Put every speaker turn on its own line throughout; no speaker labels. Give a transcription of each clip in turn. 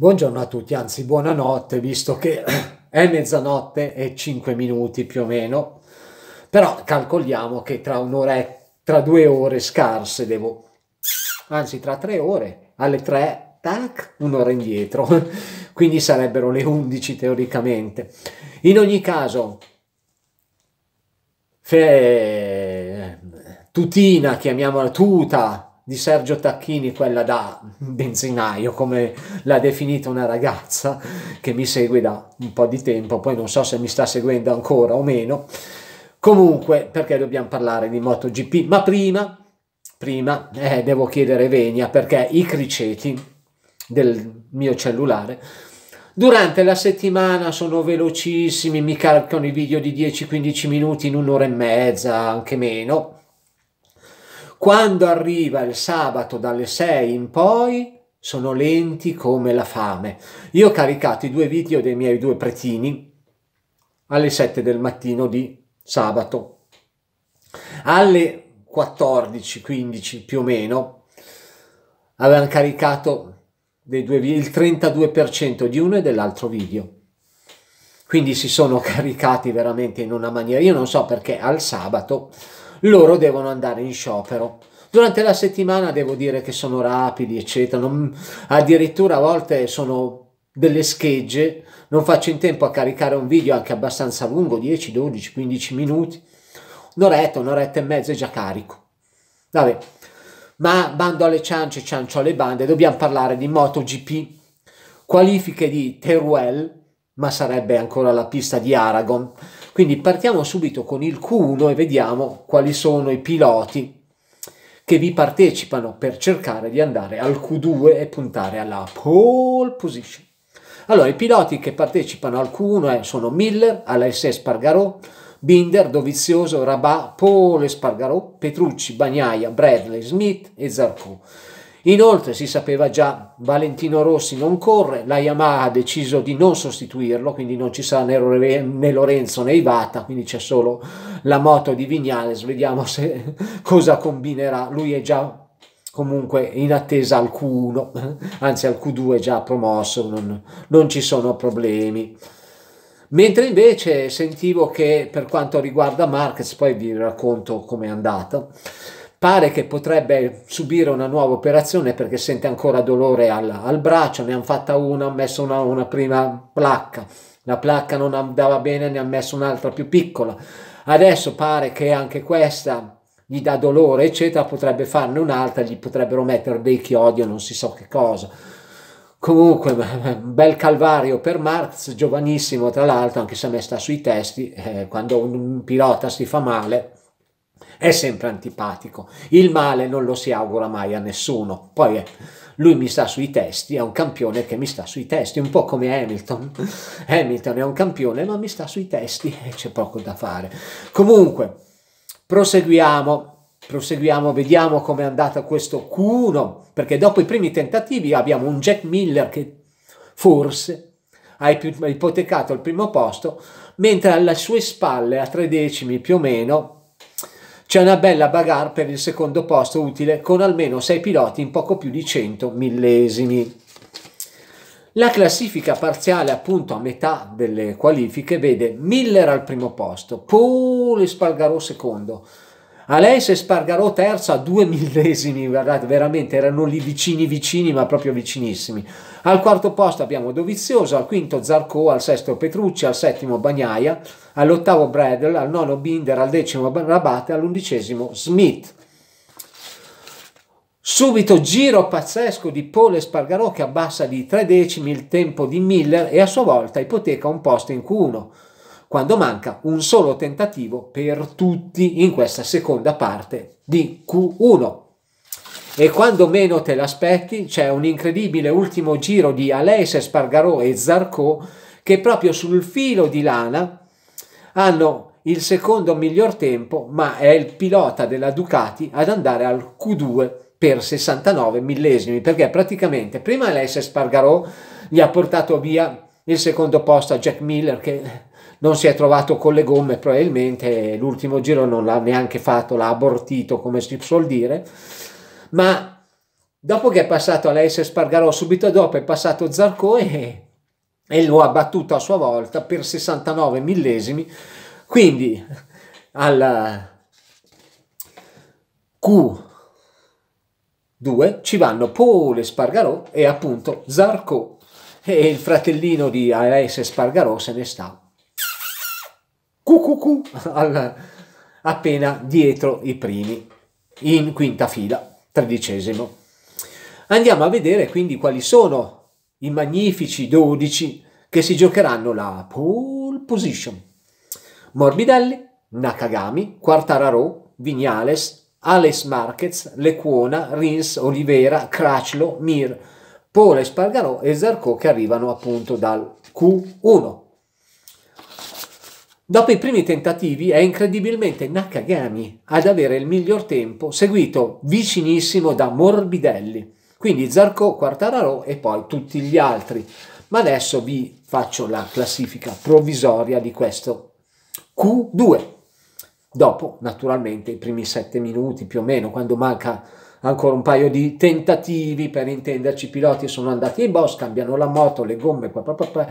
Buongiorno a tutti, anzi buonanotte, visto che è mezzanotte e 5 minuti più o meno, però calcoliamo che tra un'ora e tra due ore scarse devo, anzi tra tre ore, alle tre, tac, un'ora indietro, quindi sarebbero le 11 teoricamente. In ogni caso, fe... tutina, chiamiamola tuta, di Sergio Tacchini, quella da benzinaio, come l'ha definita una ragazza che mi segue da un po' di tempo, poi non so se mi sta seguendo ancora o meno. Comunque, perché dobbiamo parlare di MotoGP? Ma prima, prima eh, devo chiedere venia perché i criceti del mio cellulare durante la settimana sono velocissimi, mi caricano i video di 10-15 minuti in un'ora e mezza, anche meno quando arriva il sabato dalle 6 in poi, sono lenti come la fame. Io ho caricato i due video dei miei due pretini alle 7 del mattino di sabato. Alle 14-15 più o meno avevano caricato dei due, il 32% di uno e dell'altro video. Quindi si sono caricati veramente in una maniera. Io non so perché al sabato loro devono andare in sciopero. Durante la settimana devo dire che sono rapidi, eccetera, non, addirittura a volte sono delle schegge, non faccio in tempo a caricare un video anche abbastanza lungo, 10, 12, 15 minuti, un'oretta, un'oretta e mezza è già carico. Vabbè, ma bando alle ciance, ciancio alle bande, dobbiamo parlare di MotoGP, qualifiche di Teruel, ma sarebbe ancora la pista di Aragon, quindi partiamo subito con il Q1 e vediamo quali sono i piloti che vi partecipano per cercare di andare al Q2 e puntare alla pole position. Allora, i piloti che partecipano al Q1 eh, sono Miller, Alassé Spargarò, Binder, Dovizioso, Rabat, Paul e Spargarò, Petrucci, Bagnaia, Bradley, Smith e Zarco. Inoltre si sapeva già Valentino Rossi non corre, la Yamaha ha deciso di non sostituirlo, quindi non ci sarà né Lorenzo né Ivata, quindi c'è solo la moto di Vignales, vediamo se, cosa combinerà. Lui è già comunque in attesa al Q1, anzi al Q2 già promosso, non, non ci sono problemi. Mentre invece sentivo che per quanto riguarda Marquez, poi vi racconto com'è andata Pare che potrebbe subire una nuova operazione perché sente ancora dolore al, al braccio, ne hanno fatta una, hanno messo una, una prima placca, la placca non andava bene, ne hanno messo un'altra più piccola. Adesso pare che anche questa gli dà dolore, eccetera, potrebbe farne un'altra, gli potrebbero mettere dei chiodi o non si so che cosa. Comunque, bel calvario per Marx, giovanissimo tra l'altro, anche se a me sta sui testi, eh, quando un pilota si fa male, è sempre antipatico. Il male non lo si augura mai a nessuno. Poi eh, lui mi sta sui testi, è un campione che mi sta sui testi, un po' come Hamilton. Hamilton è un campione ma mi sta sui testi e c'è poco da fare. Comunque, proseguiamo. Proseguiamo, vediamo com'è andata questo Q1, perché dopo i primi tentativi abbiamo un Jack Miller che forse ha ipotecato il primo posto, mentre alle sue spalle, a tre decimi più o meno, c'è una bella bagarre per il secondo posto utile con almeno 6 piloti in poco più di 100 millesimi. La classifica parziale appunto a metà delle qualifiche vede Miller al primo posto, Paul Spargarò secondo, a lei se Spargarò terza due millesimi, guardate, veramente erano lì vicini vicini, ma proprio vicinissimi. Al quarto posto abbiamo Dovizioso, al quinto Zarco, al sesto Petrucci, al settimo Bagnaia, all'ottavo Bradel, al nono Binder, al decimo Rabate, all'undicesimo Smith. Subito giro pazzesco di Paul Spargarò che abbassa di tre decimi il tempo di Miller e a sua volta ipoteca un posto in Q1 quando manca un solo tentativo per tutti in questa seconda parte di Q1. E quando meno te l'aspetti c'è un incredibile ultimo giro di Aleix Spargarò e Zarco che proprio sul filo di lana hanno il secondo miglior tempo, ma è il pilota della Ducati ad andare al Q2 per 69 millesimi, perché praticamente prima Alessia Spargarò gli ha portato via il secondo posto a Jack Miller che non si è trovato con le gomme probabilmente, l'ultimo giro non l'ha neanche fatto, l'ha abortito come si suol dire, ma dopo che è passato Alessio Spargarò, subito dopo è passato Zarco e, e lo ha battuto a sua volta per 69 millesimi, quindi alla Q2 ci vanno Paul Spargarò e appunto Zarco e il fratellino di Alessio Spargarò se ne sta Goku al, appena dietro i primi in quinta fila, tredicesimo. Andiamo a vedere quindi quali sono i magnifici 12 che si giocheranno la pole position. Morbidelli, Nakagami, Quartararo, Vignales, Alex Marquez, Lecuona, Rins, Olivera, Craclo, Mir, Pole Spargarò e Zarco che arrivano appunto dal Q1. Dopo i primi tentativi è incredibilmente Nakagami ad avere il miglior tempo, seguito vicinissimo da Morbidelli, quindi Zarco, Quartararo e poi tutti gli altri. Ma adesso vi faccio la classifica provvisoria di questo Q2. Dopo, naturalmente, i primi sette minuti più o meno, quando manca ancora un paio di tentativi, per intenderci, i piloti sono andati in boss, cambiano la moto, le gomme, pa, pa, pa,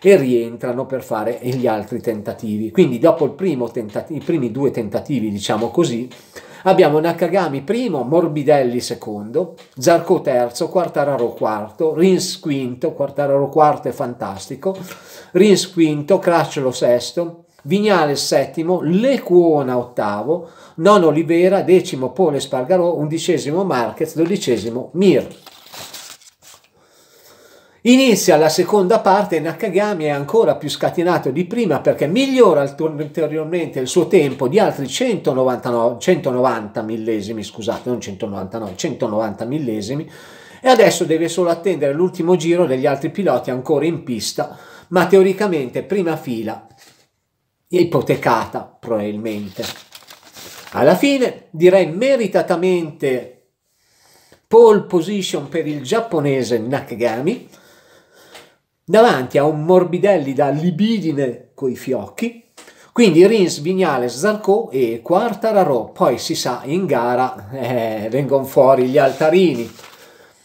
e rientrano per fare gli altri tentativi. Quindi dopo tentati- i primi due tentativi, diciamo così, abbiamo Nakagami primo, Morbidelli secondo, Zarco terzo, Quartararo quarto, Rins quinto, Quartararo quarto è fantastico, Rins quinto, lo sesto, Vignale settimo, Lecuona ottavo, nono Olivera, decimo Pone Spargarò, undicesimo Marquez, dodicesimo Mir. Inizia la seconda parte e Nakagami è ancora più scatenato di prima perché migliora ulteriormente il suo tempo di altri 199, 190 millesimi, scusate, non 199, 190 millesimi e adesso deve solo attendere l'ultimo giro degli altri piloti ancora in pista, ma teoricamente prima fila ipotecata probabilmente. Alla fine direi meritatamente pole position per il giapponese Nakagami davanti a un morbidelli da libidine coi fiocchi. Quindi Rins, Vignales, Zarco e Quartararo, poi si sa in gara eh, vengono fuori gli altarini.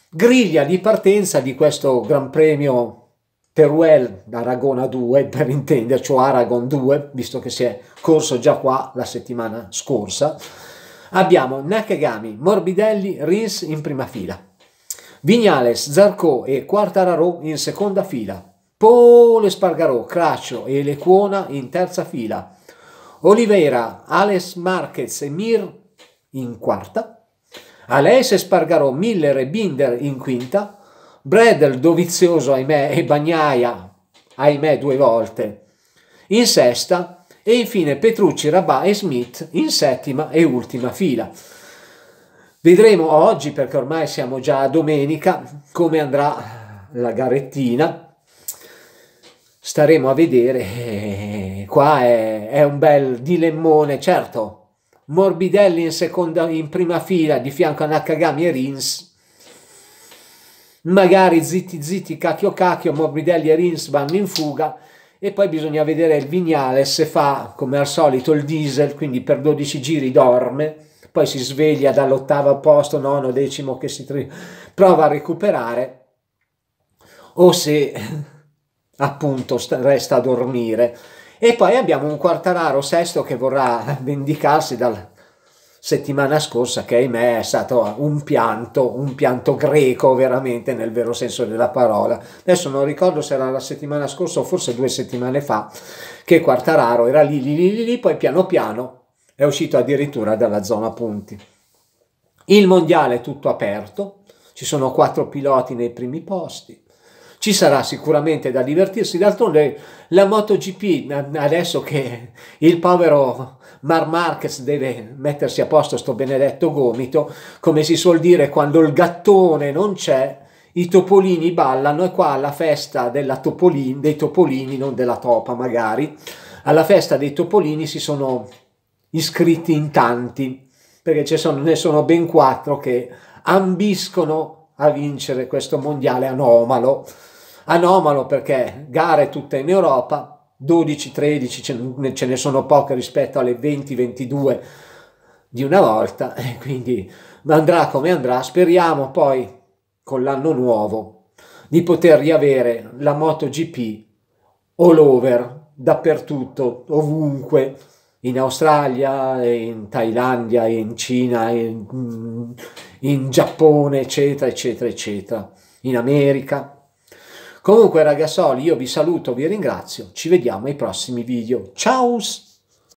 Griglia di partenza di questo Gran Premio Teruel Aragona 2 per intenderci, o Aragon 2, visto che si è corso già qua la settimana scorsa. Abbiamo Nakagami, Morbidelli, Rins in prima fila, Vignales, Zarco e Quartararo in seconda fila, Pole Spargarò, Craccio e Lecuona in terza fila, Oliveira, Alex Marquez e Mir in quarta, Alex Spargarò, Miller e Binder in quinta, Bredel, Dovizioso, ahimè, e Bagnaia, ahimè, due volte, in sesta, e infine Petrucci, Rabà e Smith in settima e ultima fila. Vedremo oggi, perché ormai siamo già a domenica, come andrà la garettina. Staremo a vedere. Eh, qua è, è un bel dilemmone, certo. Morbidelli in, seconda, in prima fila di fianco a Nakagami e Rins magari zitti zitti, cacchio cacchio, Morbidelli e Rins vanno in fuga e poi bisogna vedere il Vignale se fa come al solito il diesel, quindi per 12 giri dorme, poi si sveglia dall'ottavo posto, nono, decimo che si prova a recuperare o se appunto resta a dormire. E poi abbiamo un quartararo sesto che vorrà vendicarsi dal settimana scorsa che ahimè è stato un pianto, un pianto greco veramente nel vero senso della parola. Adesso non ricordo se era la settimana scorsa o forse due settimane fa che Quartararo era lì, lì, lì, lì, poi piano piano è uscito addirittura dalla zona punti. Il mondiale è tutto aperto, ci sono quattro piloti nei primi posti, ci sarà sicuramente da divertirsi. D'altronde la MotoGP, adesso che il povero Mar Marquez deve mettersi a posto sto benedetto gomito, come si suol dire quando il gattone non c'è, i topolini ballano e qua alla festa topolin, dei topolini, non della topa magari, alla festa dei topolini si sono iscritti in tanti, perché sono, ne sono ben quattro che ambiscono a vincere questo mondiale anomalo anomalo perché gare tutte in Europa, 12-13 ce ne sono poche rispetto alle 20-22 di una volta, e quindi andrà come andrà. Speriamo poi con l'anno nuovo di poter riavere la MotoGP all over, dappertutto, ovunque, in Australia, in Thailandia, in Cina, in, in Giappone, eccetera, eccetera, eccetera, in America. Comunque ragazzoli, io vi saluto, vi ringrazio, ci vediamo ai prossimi video. Ciao!